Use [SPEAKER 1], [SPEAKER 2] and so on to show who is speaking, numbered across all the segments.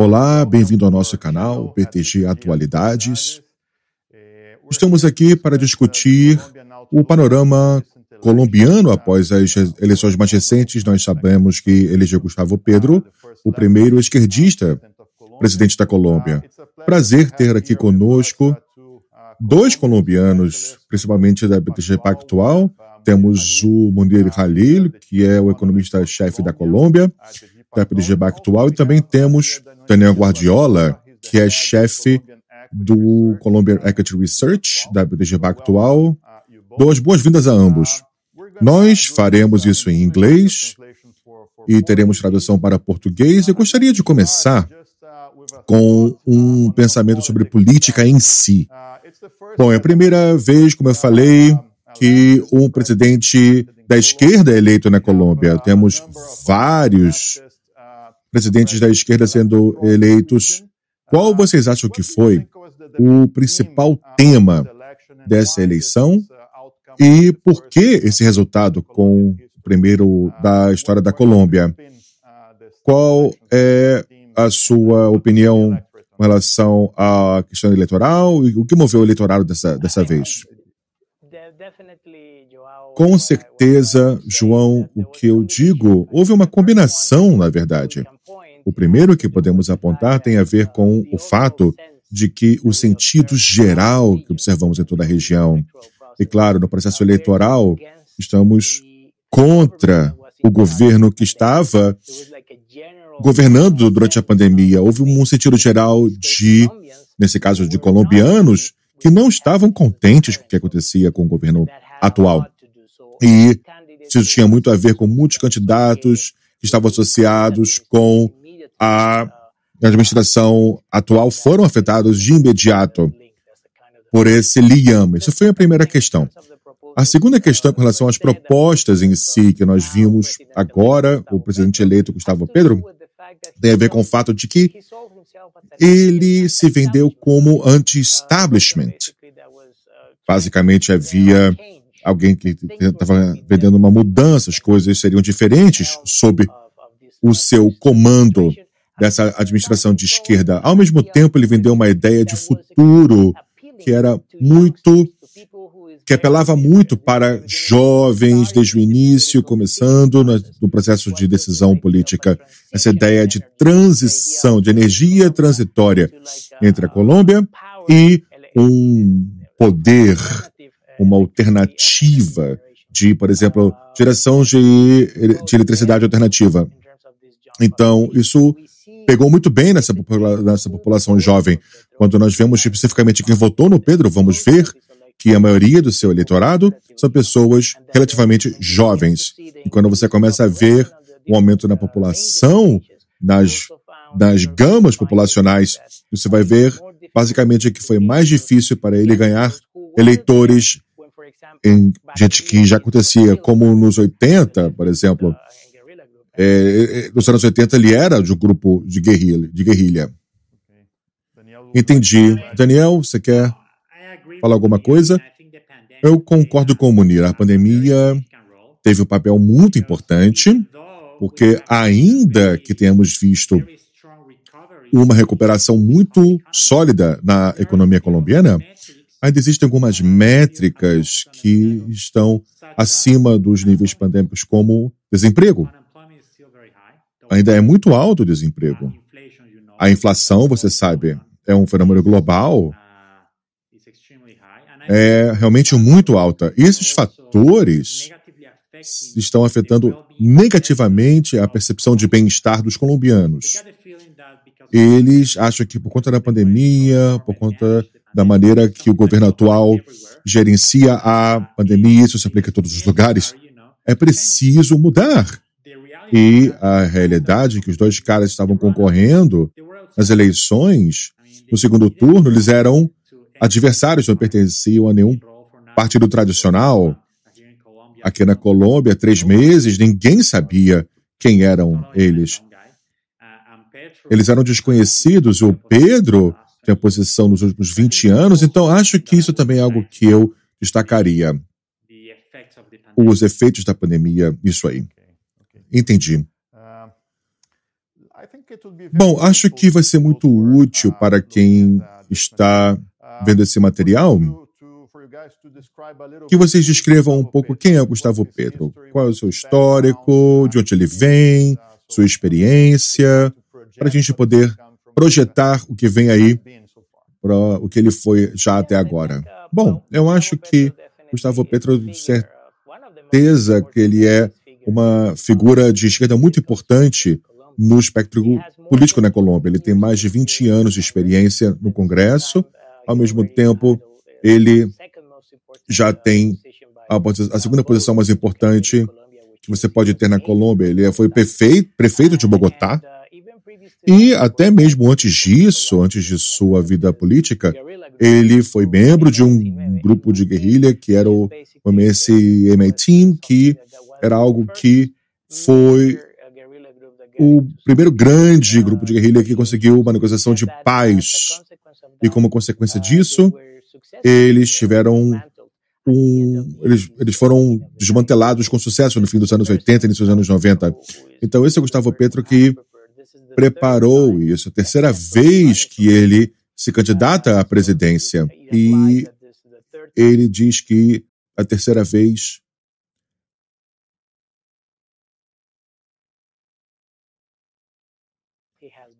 [SPEAKER 1] Olá, bem-vindo ao nosso canal PTG Atualidades. Estamos aqui para discutir o panorama colombiano após as eleições mais recentes. Nós sabemos que elegeu Gustavo Pedro, o primeiro esquerdista presidente da Colômbia. Prazer ter aqui conosco dois colombianos, principalmente da BTG Pactual. Temos o Munir Halil, que é o economista-chefe da Colômbia, da PDG atual e também temos Daniel Guardiola, que é chefe do Colombian Equity Research, da BTG Pactual. Duas boas-vindas a ambos. Nós faremos isso em inglês e teremos tradução para português. Eu gostaria de começar com um pensamento sobre política em si. Bom, é a primeira vez, como eu falei, que um presidente da esquerda é eleito na Colômbia. Temos vários presidentes da esquerda sendo eleitos, qual vocês acham que foi o principal tema dessa eleição e por que esse resultado com o primeiro da história da Colômbia? Qual é a sua opinião com relação à questão eleitoral e o que moveu o eleitorado dessa, dessa vez? Com certeza, João, o que eu digo, houve uma combinação, na verdade. O primeiro que podemos apontar tem a ver com o fato de que o sentido geral que observamos em toda a região, e claro, no processo eleitoral, estamos contra o governo que estava governando durante a pandemia. Houve um sentido geral de, nesse caso, de colombianos, que não estavam contentes com o que acontecia com o governo atual. E isso tinha muito a ver com muitos candidatos que estavam associados com a administração atual foram afetados de imediato por esse liame. Isso foi a primeira questão. A segunda questão com relação às propostas em si que nós vimos agora, o presidente eleito Gustavo Pedro, tem a ver com o fato de que ele se vendeu como anti-establishment. Basicamente, havia alguém que estava vendendo uma mudança, as coisas seriam diferentes sob o seu comando dessa administração de esquerda. Ao mesmo tempo, ele vendeu uma ideia de futuro que era muito que apelava muito para jovens desde o início, começando no, processo de decisão política. Essa ideia de transição, de energia transitória entre a Colômbia e um poder, uma alternativa de, por exemplo, geração de, de eletricidade alternativa. Então, isso pegou muito bem nessa, nessa população jovem. Quando nós vemos especificamente quem votou no Pedro, vamos ver que a maioria do seu eleitorado são pessoas relativamente jovens. E quando você começa a ver um aumento na população, nas, nas gamas populacionais, você vai ver basicamente que foi mais difícil para ele ganhar eleitores em gente que já acontecia, como nos 80, por exemplo, é, é, nos anos 80 ele era de um grupo de guerrilha. De guerrilha. Entendi. Daniel, você quer falar alguma coisa? Eu concordo com o Munir. A pandemia teve um papel muito importante, porque ainda que tenhamos visto uma recuperação muito sólida na economia colombiana, ainda existem algumas métricas que estão acima dos níveis pandêmicos, como desemprego. Ainda é muito alto o desemprego. A inflação, você sabe, é um fenômeno global. Ah, é é realmente muito alta. E esses fatores estão afetando negativamente a percepção de bem-estar dos colombianos. Eles acham que por conta da pandemia, por conta da maneira que o governo atual gerencia a pandemia, isso se aplica a todos os lugares, é preciso mudar. E a realidade é que os dois caras estavam concorrendo nas eleições, no segundo turno, eles eram adversários, não pertenciam a nenhum partido tradicional. Aqui na Colômbia, três meses, ninguém sabia quem eram eles. Eles eram desconhecidos. O Pedro tem a posição nos últimos 20 anos, então acho que isso também é algo que eu destacaria. Os efeitos da pandemia, isso aí. Entendi. Ah, Bom, acho que vai ser muito útil para uh, quem uh, está vendo esse uh, material que vocês descrevam um pouco quem é Gustavo Petro, qual é o seu histórico, de onde ele vem, sua experiência, para a gente poder projetar o que vem aí, para o que ele foi já até agora. Bom, eu acho que Gustavo Petro, certeza que ele é uma figura de esquerda muito importante no espectro político na né, Colômbia. Ele tem mais de 20 anos de experiência no Congresso, ao mesmo tempo, ele já tem a, a segunda posição mais importante que você pode ter na Colômbia. Ele foi prefeito, prefeito de Bogotá. E até mesmo antes disso, antes de sua vida política, ele foi membro de um grupo de guerrilha que era o MS-MA Team, que era algo que foi o primeiro grande grupo de guerrilha que conseguiu uma negociação de paz. E como consequência disso, eles tiveram um, eles, eles foram desmantelados com sucesso no fim dos anos 80 e início dos anos 90. Então, esse é o Gustavo Petro que preparou isso. É a terceira vez que ele se candidata à presidência. E ele diz que a terceira vez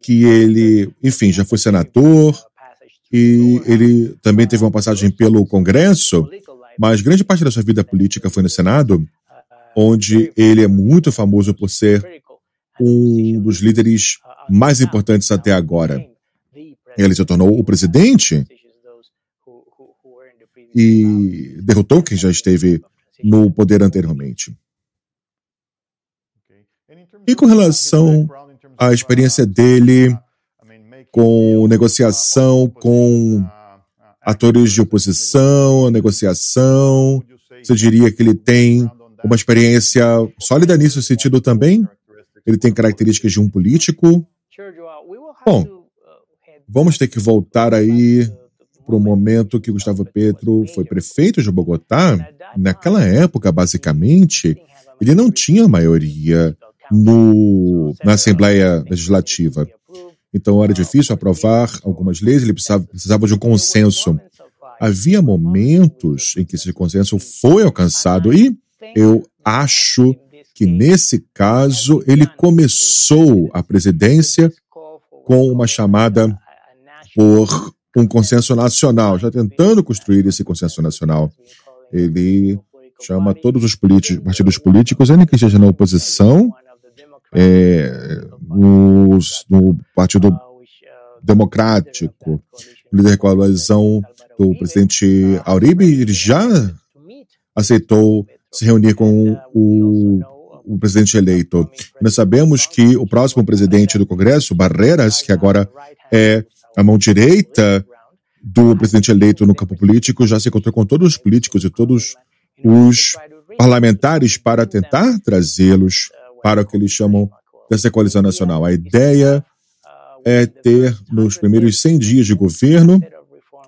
[SPEAKER 1] que ele, enfim, já foi senador e ele também teve uma passagem pelo Congresso, mas grande parte da sua vida política foi no Senado, onde ele é muito famoso por ser um dos líderes mais importantes até agora. Ele se tornou o presidente e derrotou quem já esteve no poder anteriormente. E com relação a experiência dele com negociação com atores de oposição, negociação. Você diria que ele tem uma experiência sólida nisso sentido também? Ele tem características de um político? Bom, vamos ter que voltar aí para o momento que Gustavo Petro foi prefeito de Bogotá. Naquela época, basicamente, ele não tinha maioria no, na Assembleia Legislativa. Então era ah, difícil aprovar algumas leis, ele precisava, precisava de um consenso. Havia momentos em que esse consenso foi alcançado e eu acho que nesse caso ele começou a presidência com uma chamada por um consenso nacional, já tentando construir esse consenso nacional. Ele chama todos os partidos políticos, ainda que esteja na oposição, é, no Partido Democrático, o líder a coalizão do presidente Auribe já aceitou se reunir com o, o presidente eleito. Nós sabemos que o próximo presidente do Congresso, Barreiras, que agora é a mão direita do presidente eleito no campo político, já se encontrou com todos os políticos e todos os parlamentares para tentar trazê-los para o que eles chamam dessa coalizão nacional. A ideia é ter, nos primeiros 100 dias de governo,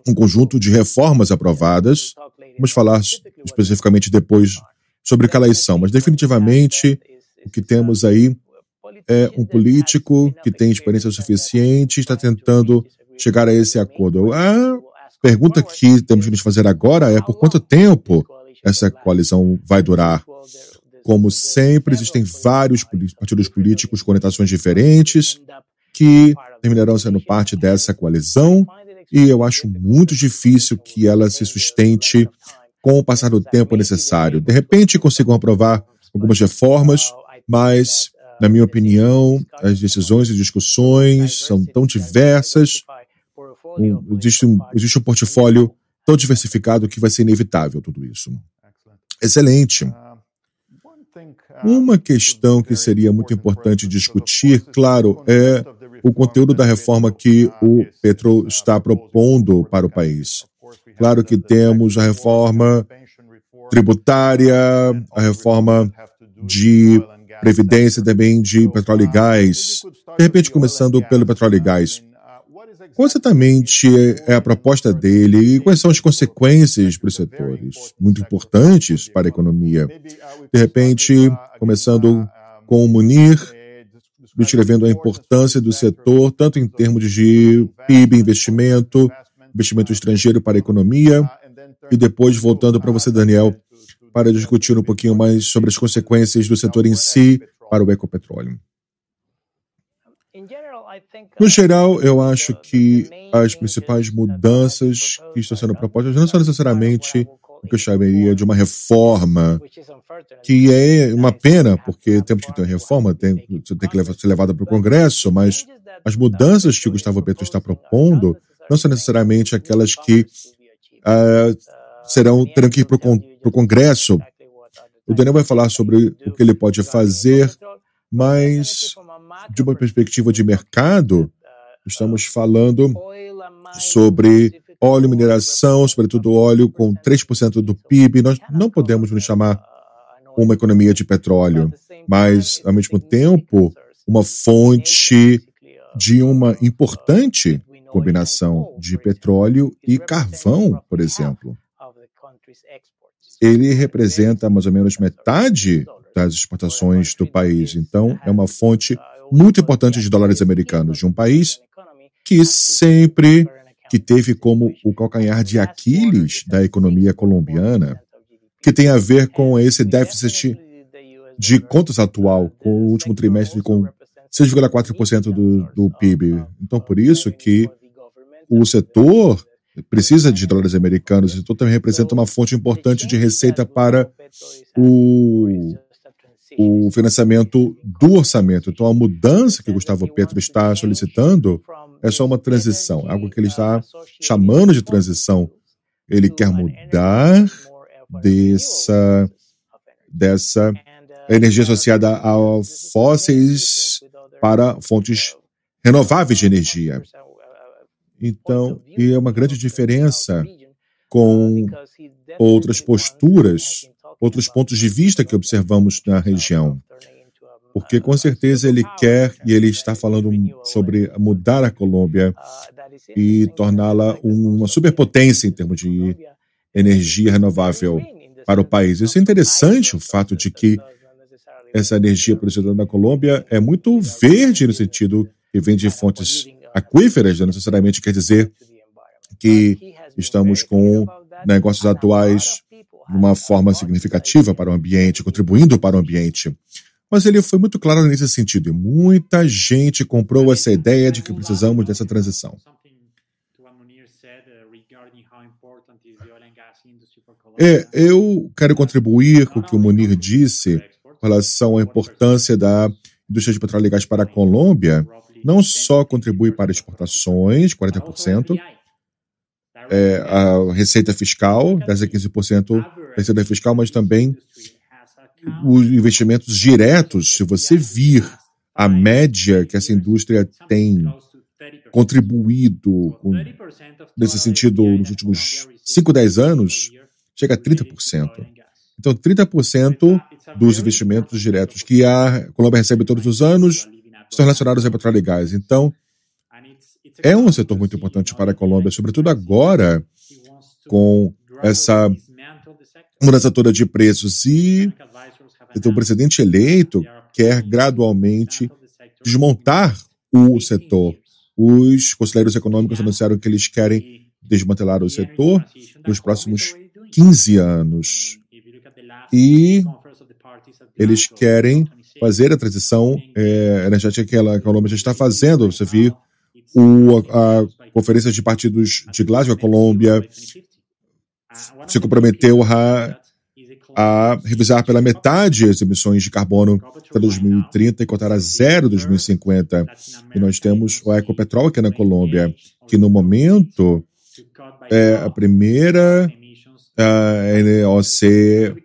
[SPEAKER 1] um conjunto de reformas aprovadas. Vamos falar especificamente depois sobre que elas são, mas definitivamente o que temos aí é um político que tem experiência suficiente, está tentando chegar a esse acordo. A pergunta que temos que nos fazer agora é por quanto tempo essa coalizão vai durar? Como sempre, existem vários partidos políticos com orientações diferentes que terminarão sendo parte dessa coalizão, e eu acho muito difícil que ela se sustente com o passar do tempo necessário. De repente, consigam aprovar algumas reformas, mas, na minha opinião, as decisões e discussões são tão diversas, um, existe, um, existe um portfólio tão diversificado que vai ser inevitável tudo isso. Excelente. Uma questão que seria muito importante discutir, claro, é o conteúdo da reforma que o Petro está propondo para o país. Claro que temos a reforma tributária, a reforma de previdência também de petróleo e gás. De repente, começando pelo petróleo e gás. Qual exatamente é a proposta dele e quais são as consequências para os setores? Muito importantes para a economia. De repente, começando com o Munir, descrevendo a importância do setor, tanto em termos de PIB, investimento, investimento estrangeiro para a economia, e depois voltando para você, Daniel, para discutir um pouquinho mais sobre as consequências do setor em si para o ecopetróleo. Uh, no geral, eu acho que as principais mudanças que estão sendo propostas não são necessariamente o que eu chamaria de uma reforma, que é uma pena, porque temos que ter uma reforma, tem, tem que levar, ser levada para o Congresso, mas as mudanças que o Gustavo Petro está propondo não são necessariamente aquelas que ah, uh, serão, terão que ir para o con, Congresso. O Daniel vai falar sobre o que ele pode fazer, mas de uma perspectiva de mercado, ah, estamos falando sobre óleo, mineração, sobretudo óleo com 3% do PIB. Nós não é podemos nos chamar ah, uma é economia de petróleo, mas, é ao mesmo tempo, uma fonte de uma ah, importante combinação de petróleo e carvão, por exemplo. Ele representa mais ou menos metade das exportações do país, então é uma fonte muito importante de dólares americanos de um país que sempre que teve como o calcanhar de Aquiles da economia colombiana, que tem a ver com esse déficit de contas atual, com o último trimestre com 6,4% do, do PIB. Então, por isso que o setor precisa de dólares americanos, setor também representa uma fonte importante de receita para o o financiamento do orçamento. Então, a mudança que Gustavo Petro está solicitando é só uma transição, algo que ele está chamando de transição. Ele quer mudar dessa, dessa energia associada a fósseis para fontes renováveis de energia. Então, e é uma grande diferença com outras posturas outros pontos de vista que observamos na região. Porque com certeza ele quer e ele está falando sobre mudar a Colômbia e torná-la uma superpotência em termos de energia renovável para o país. Isso é interessante, o fato de que essa energia produzida na Colômbia é muito verde no sentido que vem de fontes aquíferas, não necessariamente quer dizer que estamos com negócios atuais de uma forma significativa para o ambiente, contribuindo para o ambiente. Mas ele foi muito claro nesse sentido e muita gente comprou é essa ideia de que precisamos dessa transição. Uh, é, eu quero contribuir com o que o Munir disse em relação à importância da indústria de petróleo e gás para a Colômbia. Não só contribui para exportações, 40%, é, a receita fiscal, 10 a 15% da receita fiscal, mas também os investimentos diretos. Se você vir a média que essa indústria tem contribuído com, nesse sentido nos últimos 5, 10 anos, chega a 30%. Então, 30% dos investimentos diretos que a Colômbia recebe todos os anos estão relacionados a petróleo e gás. Então, é um setor muito importante para a Colômbia, sobretudo agora com essa mudança toda de preços. E então, o presidente eleito quer gradualmente desmontar o setor. Os conselheiros econômicos anunciaram que eles querem desmantelar o setor nos próximos 15 anos. E eles querem fazer a transição é, energética que a Colômbia já está fazendo. Você viu o, a, Conferência de Partidos de Glasgow, a Colômbia, se comprometeu a, a revisar pela metade as emissões de carbono até 2030 e cortar a zero em 2050. E nós temos o Ecopetrol aqui na Colômbia, que no momento é a primeira a NOC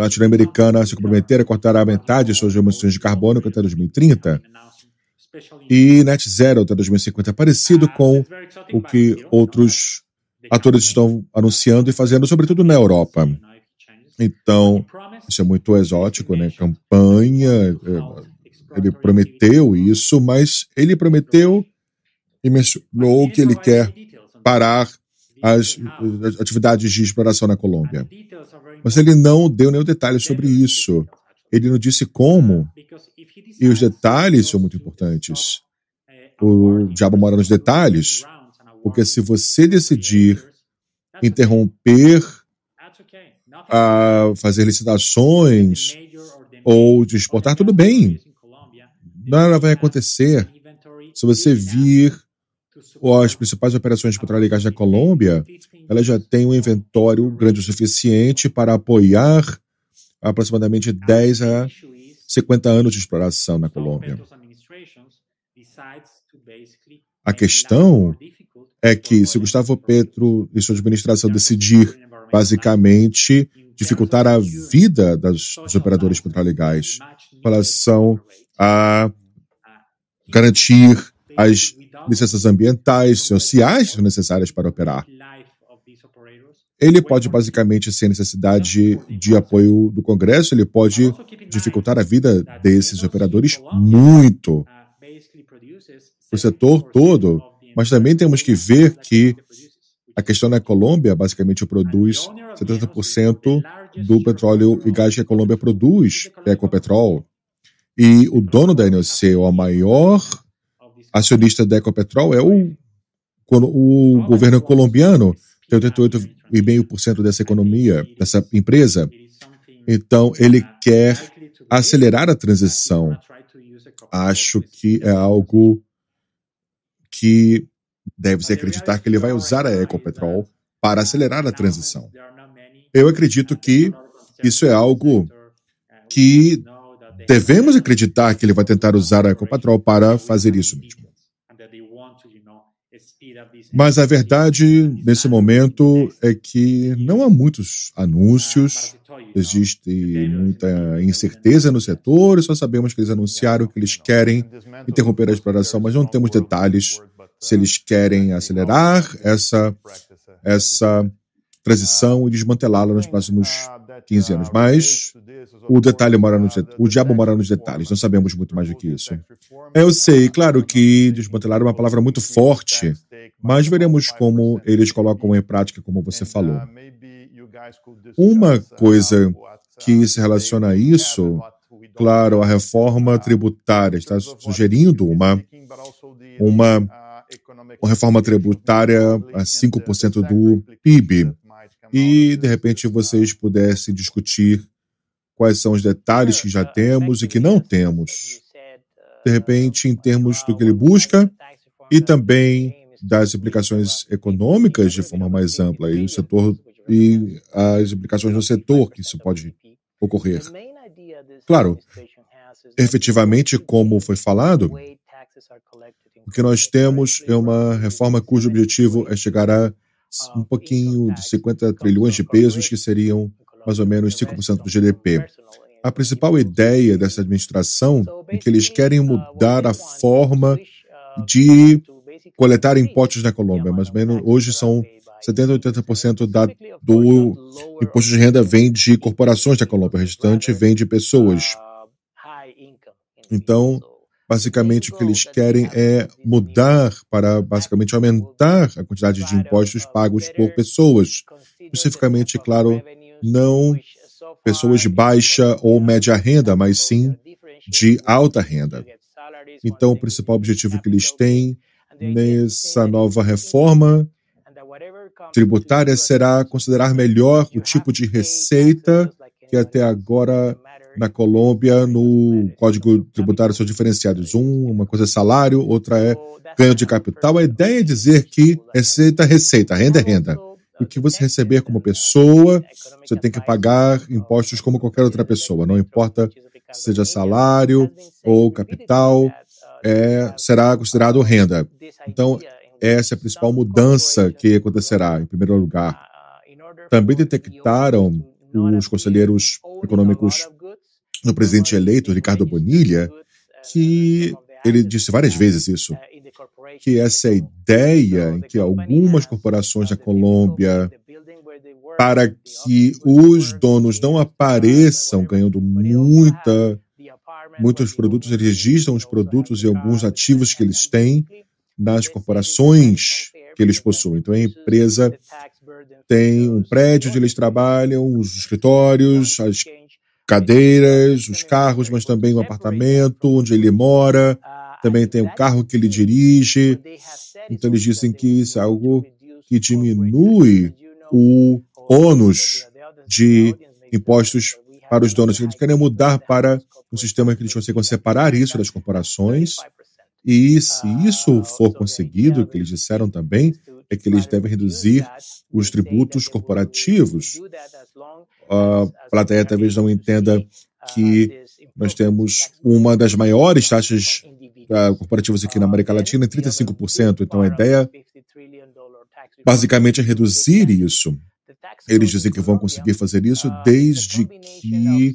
[SPEAKER 1] latino-americana a se comprometer a cortar a metade de suas emissões de carbono até 2030. E Net Zero até 2050 é parecido ah, com o que então, outros né? atores estão anunciando e fazendo, sobretudo na Europa. Né? Então, isso é muito exótico, né? Campanha, é, é, ele prometeu isso, mas ele prometeu e mencionou que ele quer parar as, as atividades de exploração na Colômbia. Mas ele não deu nenhum detalhe sobre isso. Ele não disse como, e os detalhes são muito importantes. O diabo mora nos detalhes, porque se você decidir interromper a fazer licitações ou de exportar, tudo bem. Nada vai acontecer. Se você vir as principais operações petroleiras da Colômbia, ela já tem um inventório grande o suficiente para apoiar aproximadamente 10 a 50 anos de exploração na Colômbia. A questão é que, se Gustavo Petro e sua administração decidir, basicamente, dificultar a vida das, dos operadores petrolegais em relação a garantir as licenças ambientais sociais necessárias para operar. Ele pode basicamente ser necessidade de apoio do Congresso, ele pode dificultar a vida desses operadores muito o setor todo, mas também temos que ver que a questão na Colômbia basicamente produz 70% do petróleo e gás que a Colômbia produz, é com petrol. E o dono da NOC, o maior acionista da Ecopetrol, é o, o governo colombiano. 88,5% dessa economia, dessa empresa. Então, ele quer acelerar a transição. Acho que é algo que deve-se acreditar que ele vai usar a Ecopetrol para acelerar a transição. Eu acredito que isso é algo que devemos acreditar que ele vai tentar usar a Ecopetrol para fazer isso mesmo. Mas a verdade nesse momento é que não há muitos anúncios, existe muita incerteza no setor, só sabemos que eles anunciaram que eles querem interromper a exploração, mas não temos detalhes se eles querem acelerar essa, essa transição e desmantelá-la nos próximos 15 anos. Mas o detalhe mora nos o diabo mora nos detalhes, não sabemos muito mais do que isso. Eu sei, claro que desmantelar é uma palavra muito forte mas veremos como eles colocam em prática, como você falou. Uh, uma uh, coisa que se uh, relaciona a isso, claro, a reforma tributária está sugerindo uma, uma, uma reforma tributária a 5% do PIB. E, de repente, vocês pudessem discutir quais são os detalhes que já temos e que não temos. De repente, em termos do que ele busca, e também das implicações econômicas de forma mais ampla e o setor e as implicações no setor que isso pode ocorrer. Claro, efetivamente, como foi falado, o que nós temos é uma reforma cujo objetivo é chegar a um pouquinho de 50 trilhões de pesos, que seriam mais ou menos 5% do GDP. A principal ideia dessa administração é que eles querem mudar a forma de coletar impostos na Colômbia, mas menos, hoje são 70% 80% da, do tá imposto de renda né? vem de corporações da Colômbia, o restante vem de pessoas. Então, basicamente o que eles querem é mudar para né? basicamente aumentar a quantidade de impostos pagos por pessoas, especificamente, claro, não pessoas de baixa ou média renda, mas sim de alta renda. Então, o principal objetivo que eles têm nessa nova reforma tributária será considerar melhor o tipo de receita que até agora na Colômbia, no Código Tributário, são diferenciados. Um, uma coisa é salário, outra é ganho de capital. A ideia é dizer que receita é receita, renda é renda. O que você receber como pessoa, você tem que pagar impostos como qualquer outra pessoa, não importa se seja salário ou capital é, será considerado renda. Então, essa é a principal mudança que acontecerá, em primeiro lugar. Também detectaram os conselheiros econômicos do presidente eleito, Ricardo Bonilha, que ele disse várias vezes isso, que essa ideia em que algumas corporações da Colômbia, para que os donos não apareçam ganhando muita Muitos produtos registram os produtos e alguns ativos que eles têm nas corporações que eles possuem. Então, a empresa tem um prédio onde eles trabalham, os escritórios, as cadeiras, os carros, mas também o um apartamento onde ele mora, também tem o carro que ele dirige. Então, eles dizem que isso é algo que diminui o ônus de impostos para os donos. Eles querem mudar para um sistema que eles consigam separar isso das corporações. E se isso for conseguido, o que eles disseram também é que eles devem reduzir os tributos corporativos. A ah, plateia talvez não entenda que nós temos uma das maiores taxas ah, corporativas aqui na América Latina, 35%. Então a ideia basicamente é reduzir isso. Eles dizem que vão conseguir fazer isso desde que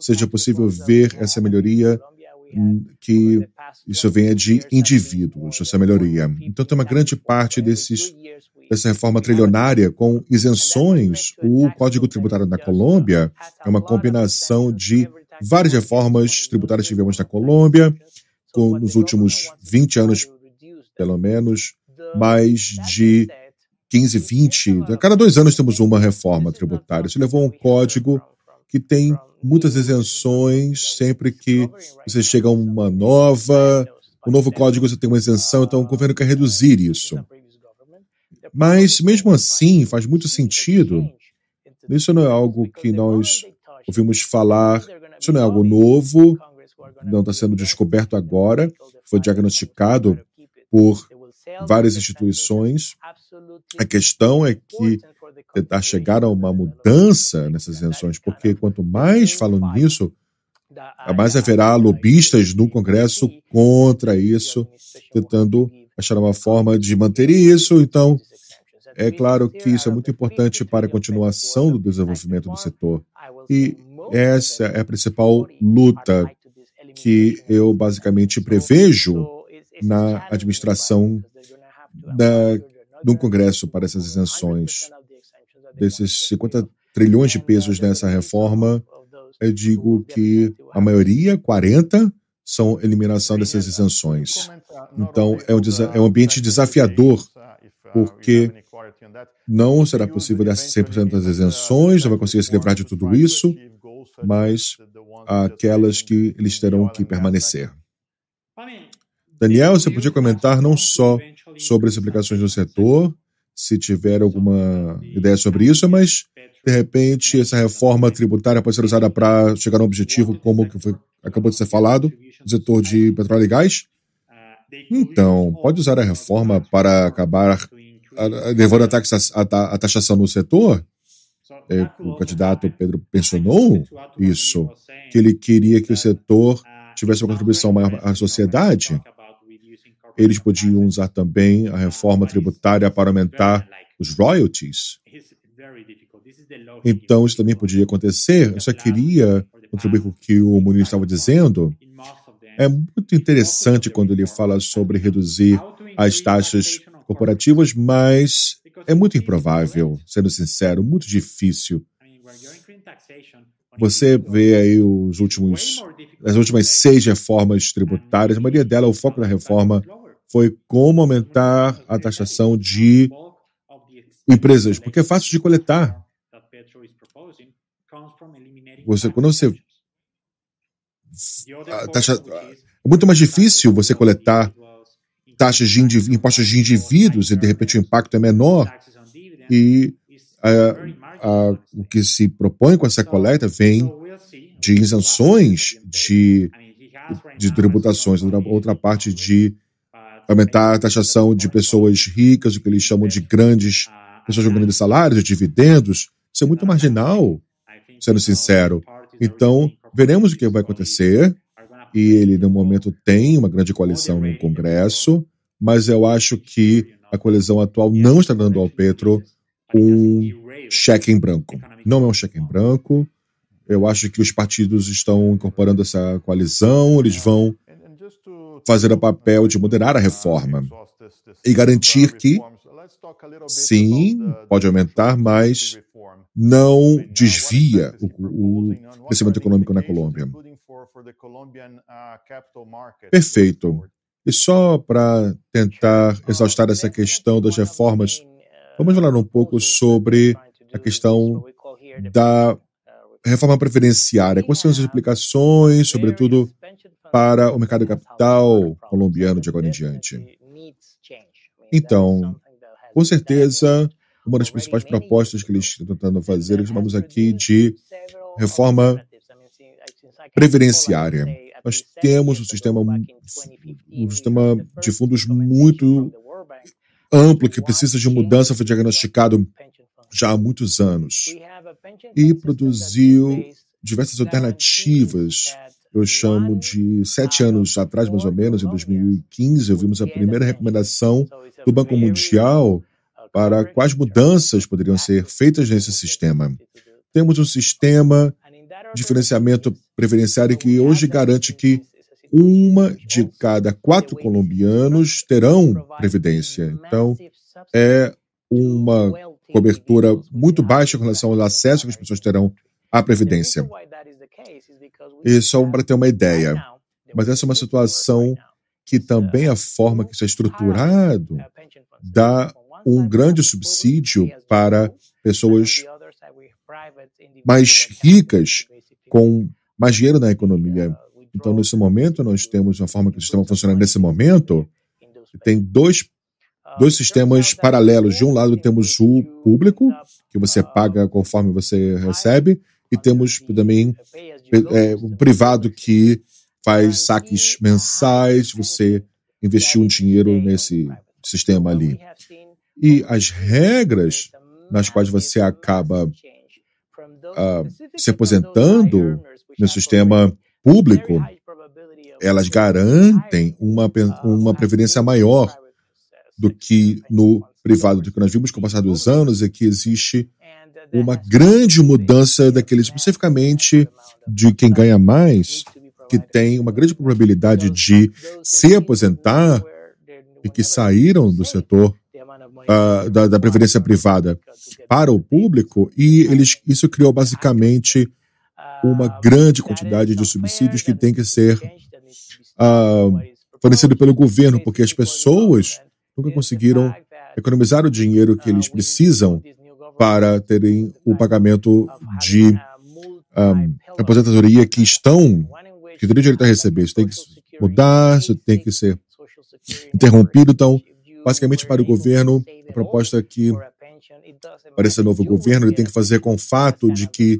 [SPEAKER 1] seja possível ver essa melhoria hum, que isso venha de indivíduos, essa melhoria. Então, tem uma grande parte desses, dessa reforma trilionária com isenções. O Código Tributário na Colômbia é uma combinação de várias reformas tributárias que tivemos na Colômbia, com, nos últimos 20 anos, pelo menos, mais de 15, 20. A cada dois anos temos uma reforma tributária. Isso levou a um código que tem muitas isenções sempre que você chega a uma nova, um novo código você tem uma isenção, então o governo quer reduzir isso. Mas mesmo assim, faz muito sentido. Isso não é algo que nós ouvimos falar, isso não é algo novo, não está sendo descoberto agora, foi diagnosticado por várias tá instituições. A questão é que tentar chegar a uma mudança nessas ações, porque quanto mais falam nisso, mais haverá lobistas no Congresso contra isso, tentando achar uma então, forma de manter é isso. Então, é claro que isso é muito importante para a continuação do desenvolvimento do setor. E essa é a principal luta que eu basicamente prevejo na administração da, do Congresso para essas né? isenções. Desses 50 trilhões de pesos nessa reforma, eu digo que a maioria, 40, são eliminação dessas isenções. Então, é um, é um ambiente desafiador, porque não será possível dar 100% das isenções, não vai conseguir se livrar de tudo isso, mas aquelas que eles terão que permanecer. Daniel, você podia comentar não só sobre as implicações no setor, se tiver alguma ideia sobre isso, mas de repente essa reforma tributária pode ser usada para chegar a um objetivo como que foi, acabou de ser falado, no setor de petróleo e gás. Então, pode usar a reforma para acabar levando a, taxa, a, a taxação no setor? É, o candidato Pedro mencionou isso, que ele queria que o setor tivesse uma contribuição maior à sociedade. Eles podiam usar também a reforma tributária para aumentar os royalties. Então, isso também podia acontecer. Eu só queria contribuir com o que o Muniz estava dizendo. É muito interessante quando ele fala sobre reduzir as taxas corporativas, mas é muito improvável, sendo sincero, muito difícil. Você vê aí os últimos, as últimas seis reformas tributárias, a maioria delas, o foco da reforma foi como aumentar a taxação de empresas, porque é fácil de coletar. Você, quando você taxa, é muito mais difícil você coletar taxas de impostos de indivíduos e de repente o impacto é menor e a, é, a, o que se propõe com essa coleta vem de isenções de, de tributações, outra parte de aumentar a taxação de pessoas ricas, o que eles chamam de grandes pessoas com grandes salários, dividendos. Isso é muito marginal, sendo sincero. Então, veremos o que vai acontecer. E ele, no momento, tem uma grande coalição no Congresso, mas eu acho que a coalizão atual não está dando ao Petro um cheque em branco. Não é um cheque em branco. Eu acho que os partidos estão incorporando essa coalizão, eles vão fazer o papel de moderar a reforma e garantir que, sim, pode aumentar, mas não desvia o, o crescimento econômico na Colômbia. Perfeito. E só para tentar exaustar essa questão das reformas, vamos falar um pouco sobre a questão da reforma previdenciária. Quais são as implicações, sobretudo para o mercado capital colombiano de agora em diante. Então, com certeza, uma das principais propostas que eles estão tentando fazer, chamamos aqui de reforma previdenciária. Nós temos um sistema, um sistema de fundos muito amplo que precisa de mudança, foi diagnosticado já há muitos anos e produziu diversas alternativas eu chamo de sete anos atrás, mais ou menos, em 2015, ouvimos a primeira recomendação do Banco Mundial para quais mudanças poderiam tá? ser feitas nesse sistema. Temos um sistema tá? de financiamento previdenciário que hoje garante que uma de cada quatro colombianos terão previdência. Então, é uma cobertura muito baixa com relação ao acesso que as pessoas terão à previdência. Isso só para ter uma ideia, mas essa é uma situação que também é a forma que isso é estruturado dá um grande subsídio para pessoas mais ricas, com mais dinheiro na economia. Uh, então, nesse momento, nós temos uma forma que o sistema funciona nesse momento, tem dois, uh, dois sistemas paralelos. De um lado, temos o público, que você uh, paga conforme você recebe, e temos também é, um privado que faz saques tá mensais, você investiu um dinheiro nesse sistema ali. E assim as regras nas quais você acaba ah, uh, se aposentando no sistema público, elas garantem uma, uma previdência maior do que no privado. O que nós vimos com o passar dos anos é que existe uma grande mudança daqueles, especificamente tipo, de quem ganha mais, que tem uma grande probabilidade de se aposentar e que saíram do setor uh, da, da, previdência privada para o público, e eles, isso criou basicamente uma grande quantidade de subsídios que tem que ser uh, fornecido pelo governo, porque as pessoas nunca conseguiram economizar o dinheiro que eles precisam para terem o pagamento de um, aposentadoria que estão, que teriam direito a receber. Isso tem que mudar, isso tem que ser interrompido. Então, basicamente, para o governo, a proposta que para esse novo governo, ele tem que fazer com o fato de que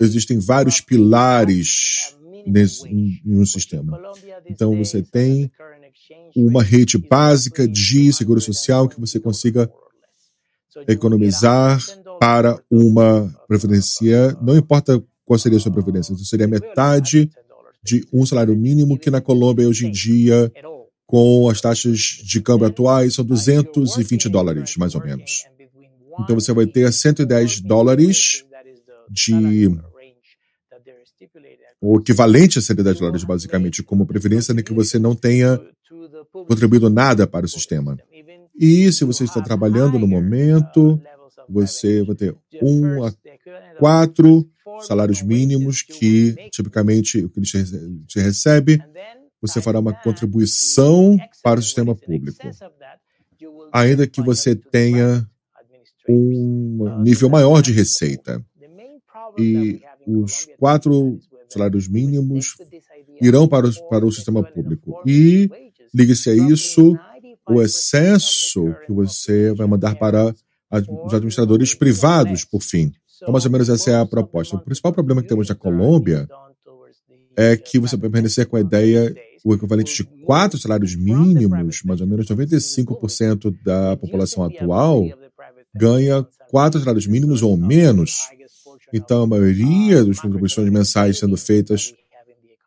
[SPEAKER 1] existem vários pilares nesse, em um sistema. Então, você tem uma rede básica de seguro social que você consiga economizar para uma previdência, não importa qual seria a sua previdência, isso seria metade de um salário mínimo que na Colômbia hoje em dia, com as taxas de câmbio atuais, são 220 dólares, mais ou menos. Então você vai ter 110 dólares de o equivalente a 110 dólares, basicamente, como previdência, nem que você não tenha contribuído nada para o sistema. E se você está trabalhando no momento, você vai ter um a quatro salários mínimos que tipicamente o que ele te recebe, você fará uma contribuição para o sistema público. Ainda que você tenha um nível maior de receita. E os quatro salários mínimos irão para o, para o sistema público. E ligue-se a isso o excesso que você vai mandar para os administradores privados, por fim. Então, mais ou menos essa é a proposta. O principal problema que temos na Colômbia é que você vai permanecer com a ideia, o equivalente de quatro salários mínimos, mais ou menos 95% da população atual ganha quatro salários mínimos ou menos. Então, a maioria das contribuições mensais sendo feitas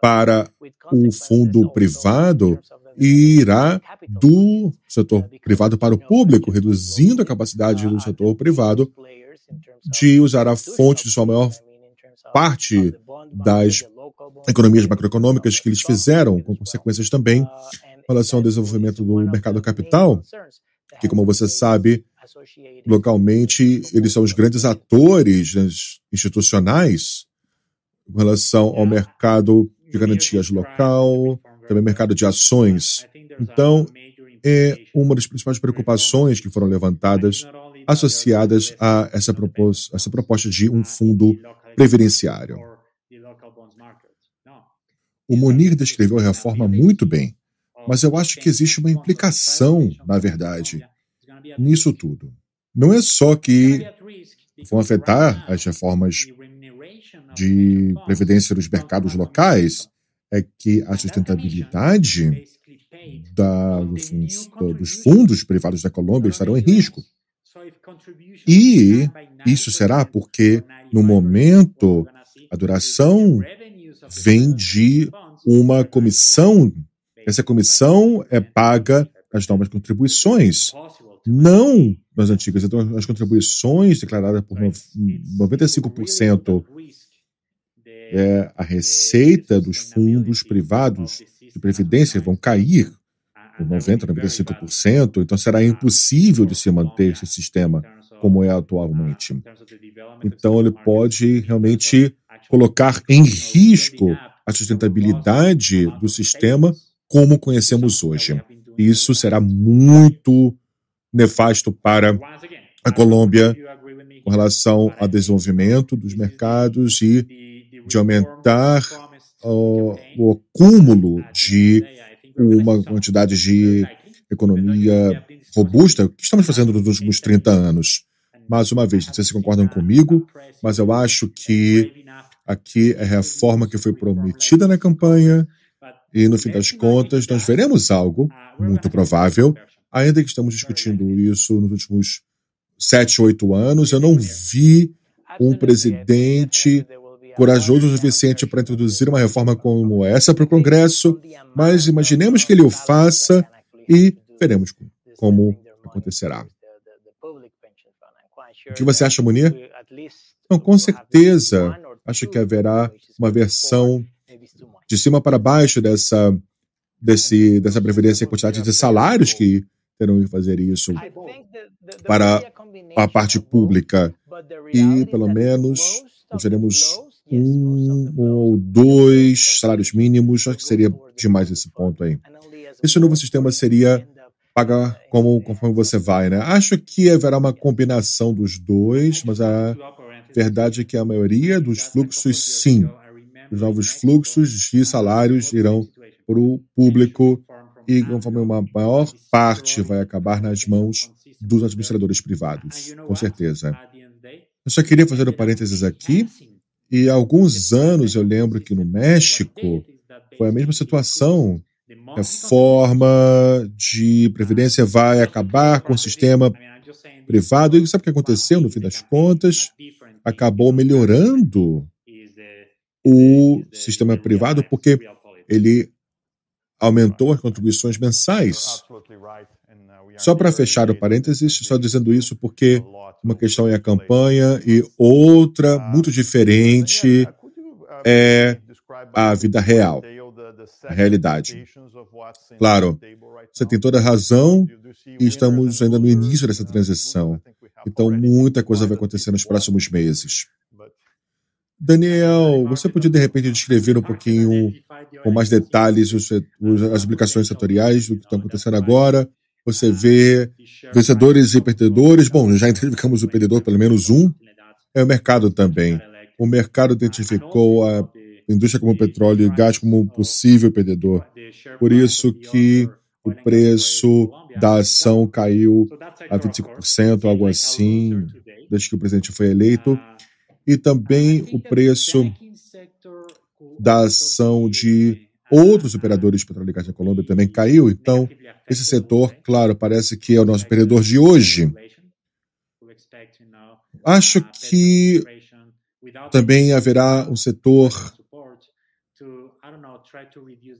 [SPEAKER 1] para o fundo privado e irá do setor privado para o público, reduzindo a capacidade do setor privado de usar a fonte de sua maior parte das economias macroeconômicas que eles fizeram, com consequências também em relação ao desenvolvimento do mercado capital, que, como você sabe, localmente eles são os grandes atores né, institucionais com relação ao mercado de garantias local, também mercado de ações. Então, é uma das principais preocupações que foram levantadas associadas a essa proposta, essa proposta de um fundo previdenciário. O Monir descreveu a reforma muito bem, mas eu acho que existe uma implicação, na verdade, nisso tudo. Não é só que vão afetar as reformas de previdência dos mercados locais, é que a sustentabilidade é da, dos, dos fundos privados da Colômbia estarão em risco. E isso será porque, no momento, a duração vem de uma comissão. Essa comissão é paga as novas contribuições, é não nas antigas. Então, as contribuições declaradas por 95% é, a receita dos fundos privados de previdência vão cair por 90%, 95%, então será impossível de se manter esse sistema como é atualmente. Então ele pode realmente colocar em risco a sustentabilidade do sistema como conhecemos hoje. Isso será muito nefasto para a Colômbia com relação ao desenvolvimento dos mercados e de aumentar o, o cúmulo de uma quantidade de economia robusta que estamos fazendo nos últimos 30 anos. Mais uma vez, não sei se concordam comigo, mas eu acho que aqui é a reforma que foi prometida na campanha e, no fim das contas, nós veremos algo muito provável, ainda que estamos discutindo isso nos últimos sete, oito anos. Eu não vi um presidente corajoso o suficiente para introduzir uma reforma como essa para o Congresso, mas imaginemos que ele o faça e veremos como acontecerá. O que você acha, Munir? Então, com certeza. Acho que haverá uma versão de cima para baixo dessa, desse, dessa previdência, e quantidade de salários que terão que fazer isso para a parte pública. E, pelo menos, nós teremos um ou dois salários mínimos, acho que seria demais esse ponto aí. Esse novo sistema seria pagar como, conforme você vai, né? Acho que haverá uma combinação dos dois, mas a verdade é que a maioria dos fluxos, sim. Os novos fluxos de salários irão para o público e, conforme uma maior parte, vai acabar nas mãos dos administradores privados, com certeza. Eu só queria fazer um parênteses aqui e há alguns anos eu lembro que no México foi a mesma situação. Reforma de previdência vai acabar com o sistema privado. E sabe o que aconteceu no fim das contas? Acabou melhorando o sistema privado porque ele aumentou as contribuições mensais. Só para fechar o parênteses, só dizendo isso porque uma questão é a campanha e outra, muito diferente, é a vida real, a realidade. Claro, você tem toda a razão e estamos ainda no início dessa transição. Então, muita coisa vai acontecer nos próximos meses. Daniel, você podia de repente descrever um pouquinho com mais detalhes as aplicações setoriais do que está acontecendo agora você vê vencedores e perdedores. Bom, já identificamos o perdedor, pelo menos um. É o mercado também. O mercado identificou a indústria como petróleo e gás como um possível perdedor. Por isso que o preço da ação caiu a 25%, algo assim, desde que o presidente foi eleito. E também o preço da ação de Outros operadores petrolíferos da Colômbia também caiu, então esse setor, claro, parece que é o nosso perdedor de hoje. Acho que também haverá um setor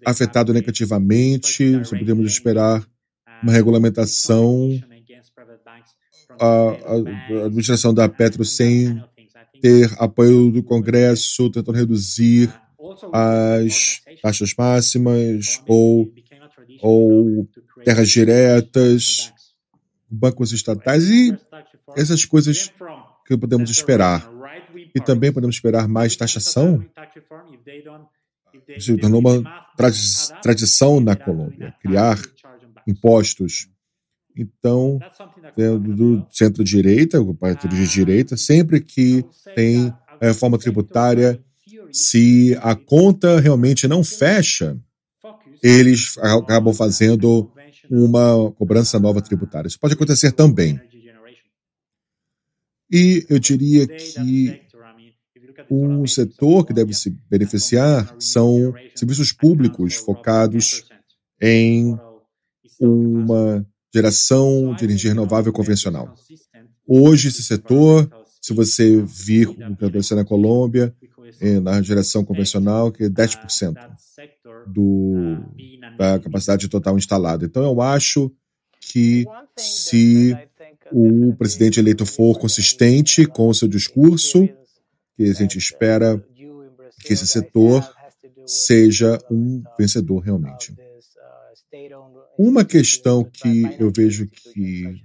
[SPEAKER 1] afetado negativamente, se podemos esperar uma regulamentação, a, a, administração da Petro sem ter apoio do Congresso, tentando reduzir as taxas máximas ou, ou terras diretas, bancos estatais e essas coisas que podemos esperar. E também podemos esperar mais taxação. Se tornou uma tradição na Colômbia, criar impostos. Então, do centro-direita, o partido de direita, sempre que tem a reforma tributária, se a conta realmente não fecha, eles acabam fazendo uma cobrança nova tributária. Isso pode acontecer também. E eu diria que um setor que deve se beneficiar são serviços públicos focados em uma geração de energia renovável convencional. Hoje, esse setor, se você vir o que aconteceu na Colômbia, é, na geração é, convencional, que é 10% então, do, da capacidade total instalada. Então, eu acho que se né, o presidente eleito for consistente né, com o seu discurso, que a gente uh, espera que esse setor seja um vencedor realmente. Uh, uma questão que eu vejo que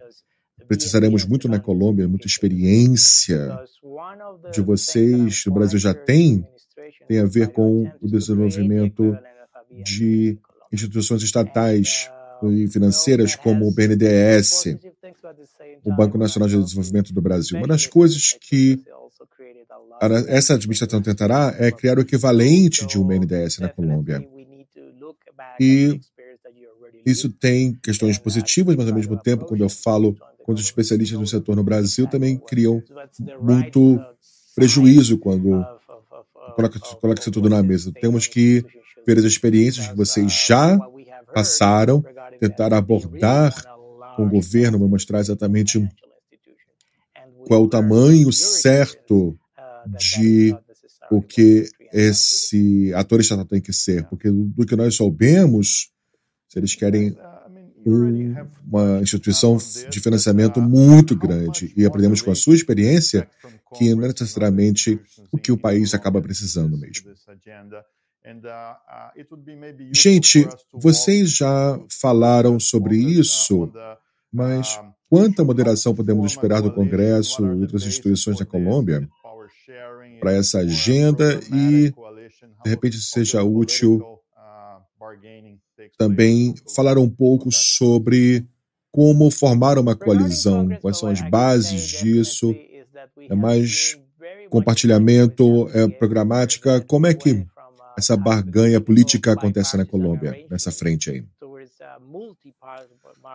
[SPEAKER 1] Precisaremos muito na Colômbia, muita experiência de vocês, o Brasil já tem, tem a ver com o desenvolvimento de instituições estatais e financeiras como o BNDES, o Banco Nacional de Desenvolvimento do Brasil. Uma das coisas que essa administração tentará é criar o equivalente de um BNDES na Colômbia. E isso tem questões positivas, mas ao mesmo tempo, quando eu falo quanto os especialistas no setor no Brasil também criam muito prejuízo quando coloca, isso tudo na mesa. Temos que ver as experiências que vocês já passaram, tentar abordar com o governo, mostrar exatamente qual é o tamanho certo de o que esse ator estatal tem que ser, porque do que nós soubemos, se eles querem uma instituição de financiamento muito grande e aprendemos com a sua experiência que não é necessariamente o que o país acaba precisando tipo mesmo. Uh, uh, Gente, vocês já falaram sobre uh, isso, mas quanta moderação podemos esperar do Congresso e outras instituições da Colômbia para essa agenda e, de repente, seja útil também falaram um pouco sobre como formar uma coalizão, quais são as bases disso, é mais compartilhamento, é programática, como é que uh, essa barganha política acontece na Colômbia, nessa frente aí. Uh,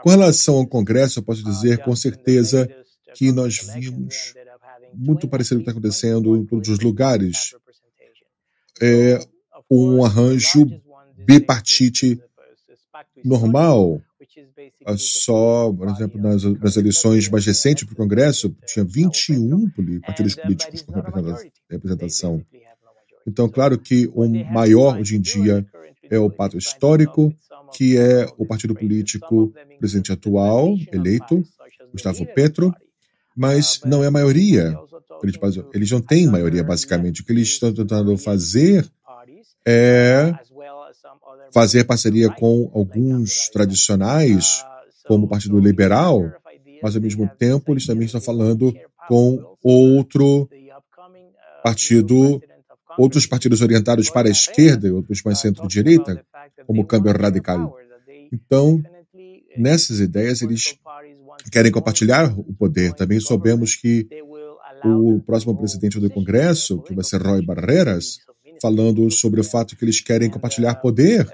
[SPEAKER 1] com relação ao Congresso, eu posso uh, dizer com certeza que nós vimos muito parecido o que está acontecendo em todos os lugares. É um arranjo bipartite normal, ah, só, por exemplo, nas, nas eleições mais recentes para o Congresso, tinha 21 uh, partidos políticos com representação. Então, claro que o maior hoje em dia é o Pato Histórico, que é o partido político presente atual, eleito, Gustavo Petro, mas uh, não é a maioria. eles não têm maioria, basicamente. O que eles estão tentando fazer é fazer parceria com alguns tradicionais, como o Partido Liberal, mas ao mesmo tempo eles também estão falando com outro partido, outros partidos orientados para a esquerda e outros mais centro-direita, como o câmbio radical. Então, nessas ideias, eles querem compartilhar o poder. Também soubemos que o próximo presidente do Congresso, que vai ser Roy Barreras, falando sobre o fato que eles querem compartilhar poder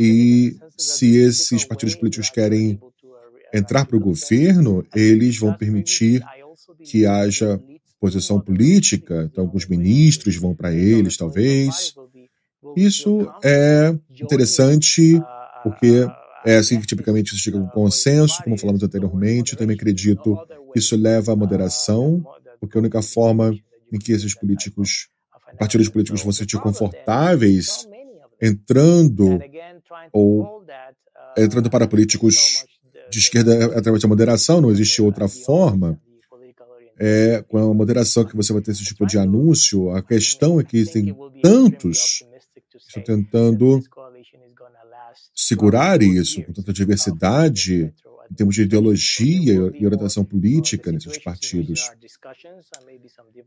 [SPEAKER 1] e se esses partidos políticos querem entrar para o governo, eles vão permitir que haja posição política, então alguns ministros vão para eles, talvez. Isso é interessante porque é assim que tipicamente se chega a um consenso, como falamos anteriormente. Eu também acredito que isso leva à moderação, porque a única forma em que esses políticos né? partidos políticos vão se então, sentir confortáveis entrando ou uh, entrando para políticos de esquerda através da moderação, não existe outra forma. É, com a moderação que você vai ter esse tipo de anúncio, a questão é que tem tantos estão tentando segurar isso, com tanta diversidade em termos de ideologia e orientação política nesses partidos. Uh,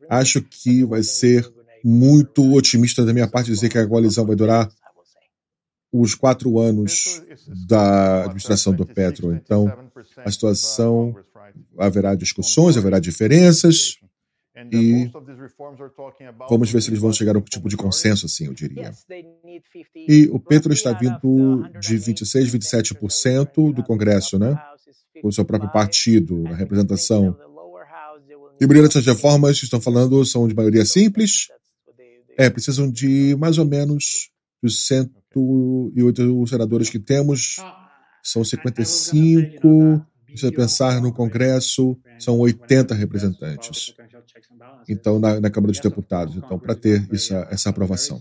[SPEAKER 1] Acho que vai ser muito otimista da minha parte dizer que a coalizão vai durar os quatro anos da administração do Petro. Então, a situação haverá discussões, haverá diferenças e vamos ver se eles vão chegar a um tipo de consenso, assim, eu diria. E o Petro está vindo de 26, 27% do Congresso, né? O seu próprio partido, a representação. E brilhantes reformas que estão falando são de maioria simples, é, precisam de mais ou menos os 108 senadores que temos, ah, são 55. Tá, tá, tá. Se você pensar no Congresso, são 80 representantes. Então, então, na, na Câmara dos Deputados, então, para ter essa, essa aprovação.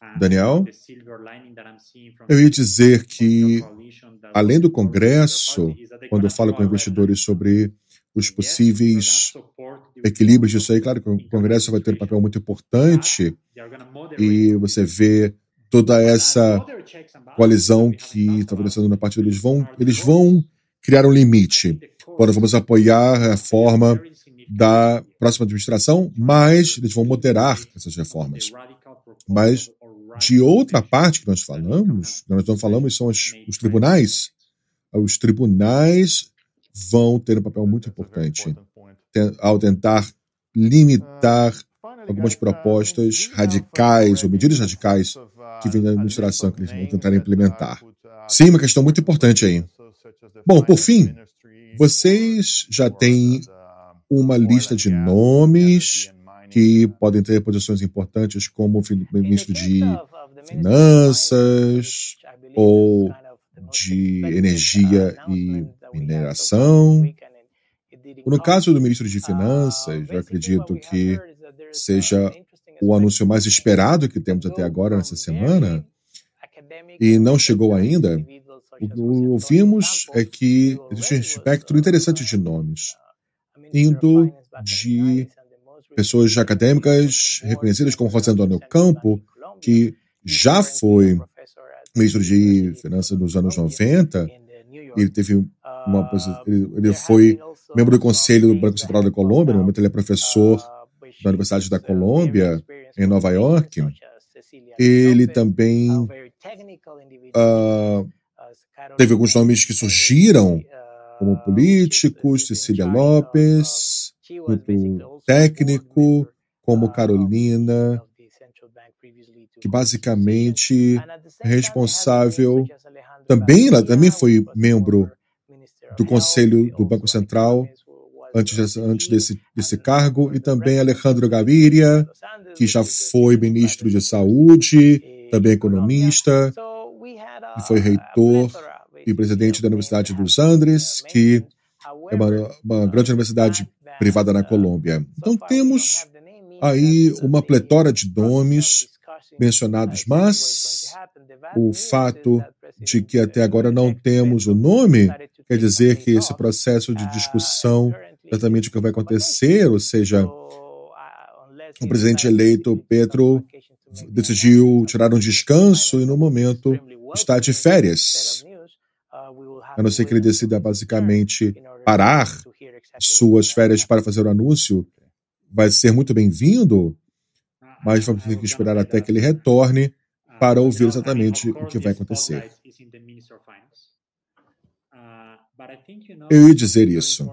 [SPEAKER 1] Ah, Daniel, eu ia dizer que, além do Congresso, quando eu falo com investidores sobre os possíveis equilíbrio disso aí. Claro que o Congresso vai ter um papel muito importante tá. e você vê toda essa coalizão que está acontecendo na partida. Eles vão, eles vão criar um limite. Agora vamos apoiar a reforma da próxima administração, mas eles vão moderar essas reformas. Mas de outra parte que nós falamos, nós não falamos são os tribunais. Os tribunais vão ter um papel muito importante ao tentar limitar algumas propostas radicais ou medidas radicais que vem da administração que eles vão tentar implementar. Sim, uma questão muito importante aí. Bom, por fim, vocês já têm uma lista de nomes que podem ter posições importantes como ministro de finanças ou de energia e mineração. No então, caso do ministro de ah, Finanças, eu acredito que uh, uh, seja o anúncio mais esperado que temos até agora nessa semana, e não chegou ainda, o que ouvimos é que existe um uh, espectro interessante de nomes, indo de pessoas acadêmicas reconhecidas como Rosendo Antônio Campo, que já foi ministro de Finanças nos anos 90, ele teve uma, ah, ele, ele, é, foi assim, membro do Conselho do assim, Banco Central da né, Colômbia, no então, momento ele é ah, professor da Universidade da Colômbia, em Nova York. Então, ele também uh, teve alguns nomes que surgiram como políticos, Cecília Lopes, muito técnico, como Carolina, que basicamente é responsável também, ela também foi membro do Conselho do Banco Central antes, antes desse, desse cargo, e também Alejandro Gaviria, que já foi ministro de Saúde, também economista, e foi reitor e presidente da Universidade dos Andes, que é uma, uma grande universidade privada na Colômbia. Então temos aí uma pletora de nomes mencionados, mas o fato de que até agora não temos o nome Quer dizer que esse processo de ah, discussão exatamente o que vai acontecer, ou seja, ah, o presidente eleito Pedro, decidiu uh, tirar um descanso e no momento está de férias. Uh, A não ser que ele decida basicamente parar suas férias para fazer o anúncio, vai ser muito bem-vindo, ah, mas vamos ter que esperar até que ele retorne para ouvir exatamente o que vai acontecer. Eu ia dizer isso.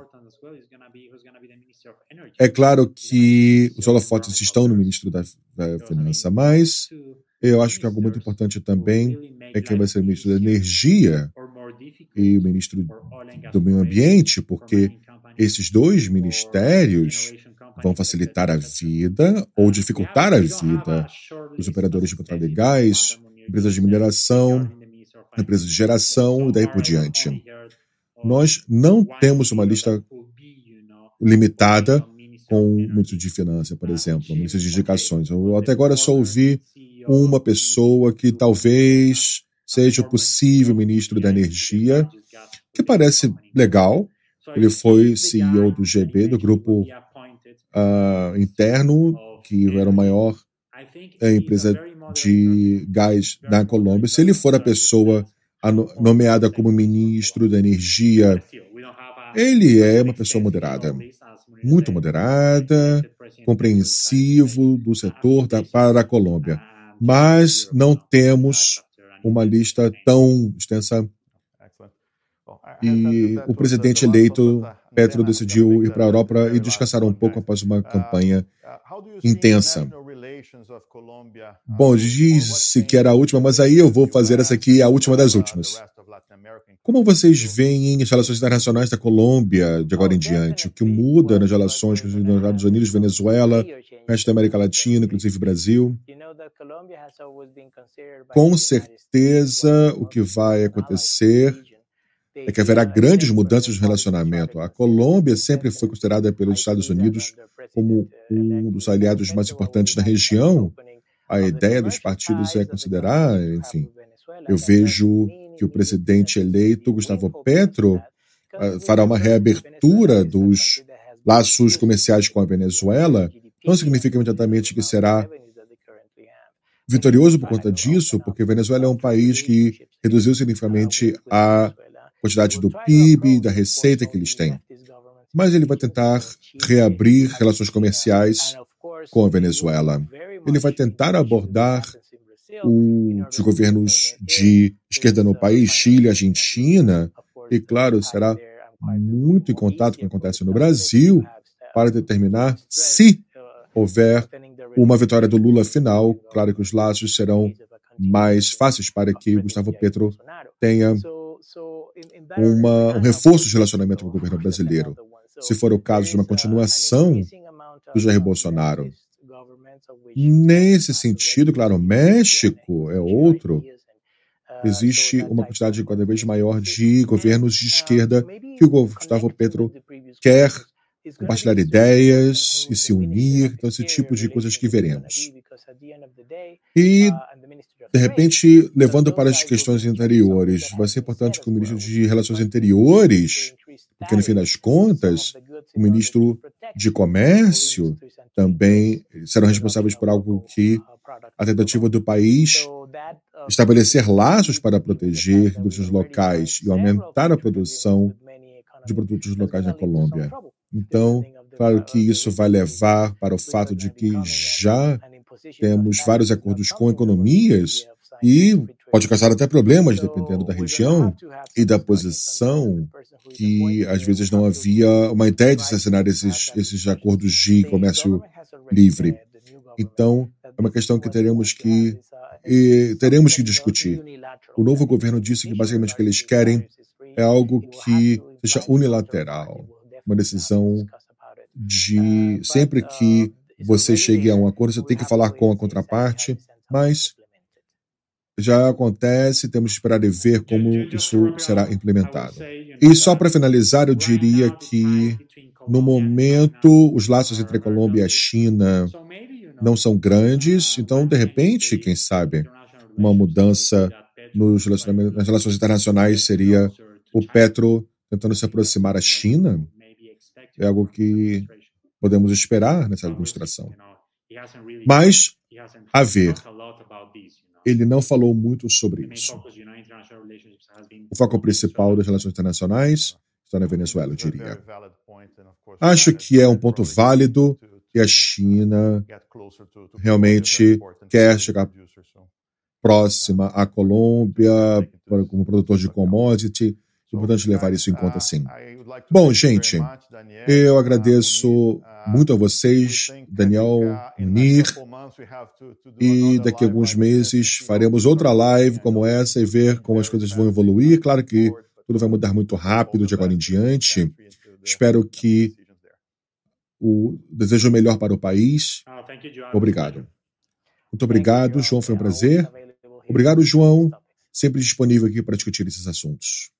[SPEAKER 1] É claro que os holofotes estão no ministro da, da Finança, mas eu acho que algo muito importante também é quem vai ser o ministro da Energia e o ministro do Meio Ambiente, porque esses dois ministérios vão facilitar a vida ou dificultar a vida dos operadores de petróleo e gás, empresas de mineração, empresa de geração e daí por diante. Nós não temos uma lista limitada com o ministro de Finanças, por exemplo, ministro de Indicações. Eu até agora só ouvi uma pessoa que talvez seja o possível ministro da Energia, que parece legal. Ele foi CEO do GB, do grupo uh, interno, que era o maior eh, empresa de gás na Colômbia, se ele for a pessoa nomeada como ministro da Energia, ele é uma pessoa moderada, muito moderada, compreensivo do setor da, para a Colômbia. Mas não temos uma lista tão extensa. E o presidente eleito, Petro, decidiu ir para a Europa e descansar um pouco após uma campanha intensa. Bom, diz-se que era a última, mas aí eu vou fazer essa aqui, a última das últimas. Como vocês veem as relações internacionais da Colômbia de agora em oh, diante? O que muda nas relações com os Estados Unidos, Venezuela, resto da América Latina, inclusive Brasil? Com certeza, o que vai acontecer é que haverá grandes mudanças no relacionamento. A Colômbia sempre foi considerada pelos Estados Unidos como um dos aliados mais importantes da região. A ideia dos partidos é considerar, enfim, eu vejo que o presidente eleito, Gustavo Petro, eh, fará uma reabertura dos laços comerciais com a Venezuela. Não significa imediatamente que será vitorioso por conta disso, porque a Venezuela é um país que reduziu significativamente a quantidade do PIB, da receita que eles têm. Mas ele vai tentar reabrir relações comerciais com a Venezuela. Ele vai tentar abordar os governos de esquerda no país, Chile, Argentina, e claro, será muito em contato com o que acontece no Brasil para determinar se houver uma vitória do Lula final. Claro que os laços serão mais fáceis para que Gustavo Petro tenha uma, um reforço de relacionamento com o governo brasileiro, se for o caso de uma continuação é do Jair Bolsonaro. Nesse sentido, claro, o México é outro. Uh, Existe uma quantidade cada vez maior de governos de esquerda que o Gustavo Petro quer compartilhar ideias uh, e se unir, então esse tipo de coisas que veremos. E uh, de repente, levando é para as questões interiores, é vai ser importante que o ministro é de Relações Interiores, porque no fim das contas, o ministro de Comércio também serão responsáveis por algo que a tentativa do país uh, estabelecer laços para proteger indústrias locais e aumentar a produção de produtos locais na Colômbia. Então, claro que isso vai levar para o fato de que já temos vários acordos com economias e pode causar até problemas então, dependendo da região e da posição que às vezes não havia uma ideia de se assinar esses, esses acordos de comércio livre. Então, é uma questão que teremos que uh, teremos que discutir. O novo governo disse que basicamente o que eles querem é algo que seja unilateral, uma decisão de uh, sempre que uh, você chegue a um acordo, você tem que falar com a contraparte, mas já acontece, temos que esperar e ver como isso será implementado. E só para finalizar, eu diria que, no momento, os laços entre a Colômbia e a China não são grandes, uh, então, de repente, quem sabe, uma mudança nos nas relações internacionais seria o Petro tentando se aproximar à China. É algo que podemos esperar nessa administração. Mas, a ver, ele não falou muito sobre isso. O foco principal das relações internacionais está na Venezuela, eu diria. Acho que é um ponto válido que a China realmente quer chegar próxima à Colômbia como produtor de commodity é Importante levar isso em conta, sim. Ah, Bom, gente, eu uh, agradeço uh, muito a vocês, Daniel, uh, Nir, e daqui a alguns meses faremos outra live como essa e ver como as coisas vão evoluir. Claro que tudo vai mudar muito rápido de agora em diante. Espero que o desejo melhor para o país. Ah, obrigado. Muito obrigado, João, foi um prazer. Obrigado, João, sempre disponível aqui para discutir esses assuntos.